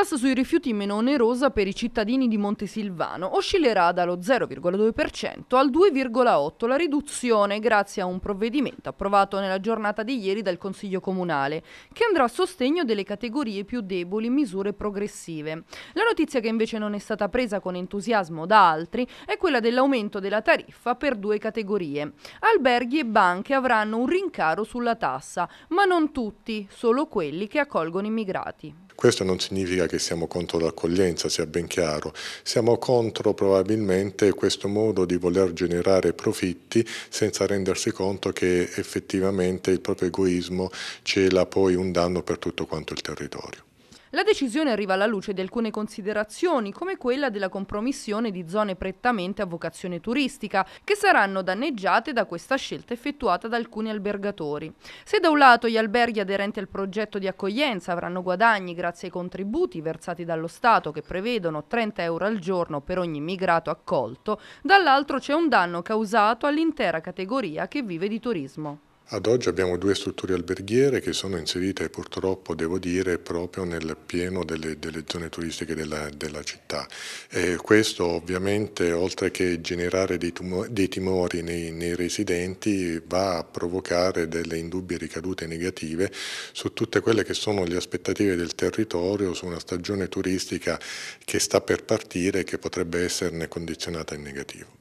tassa sui rifiuti meno onerosa per i cittadini di Montesilvano oscillerà dallo 0,2% al 2,8% la riduzione grazie a un provvedimento approvato nella giornata di ieri dal Consiglio Comunale che andrà a sostegno delle categorie più deboli in misure progressive. La notizia che invece non è stata presa con entusiasmo da altri è quella dell'aumento della tariffa per due categorie. Alberghi e banche avranno un rincaro sulla tassa, ma non tutti, solo quelli che accolgono immigrati. Questo non significa che siamo contro l'accoglienza, sia ben chiaro, siamo contro probabilmente questo modo di voler generare profitti senza rendersi conto che effettivamente il proprio egoismo cela poi un danno per tutto quanto il territorio. La decisione arriva alla luce di alcune considerazioni, come quella della compromissione di zone prettamente a vocazione turistica, che saranno danneggiate da questa scelta effettuata da alcuni albergatori. Se da un lato gli alberghi aderenti al progetto di accoglienza avranno guadagni grazie ai contributi versati dallo Stato, che prevedono 30 euro al giorno per ogni immigrato accolto, dall'altro c'è un danno causato all'intera categoria che vive di turismo. Ad oggi abbiamo due strutture alberghiere che sono inserite purtroppo, devo dire, proprio nel pieno delle, delle zone turistiche della, della città. E questo ovviamente, oltre che generare dei, tumori, dei timori nei, nei, residenti, va a provocare delle indubbie ricadute negative su tutte quelle che sono le aspettative del territorio, su una stagione turistica che sta per partire e che potrebbe esserne condizionata in negativo.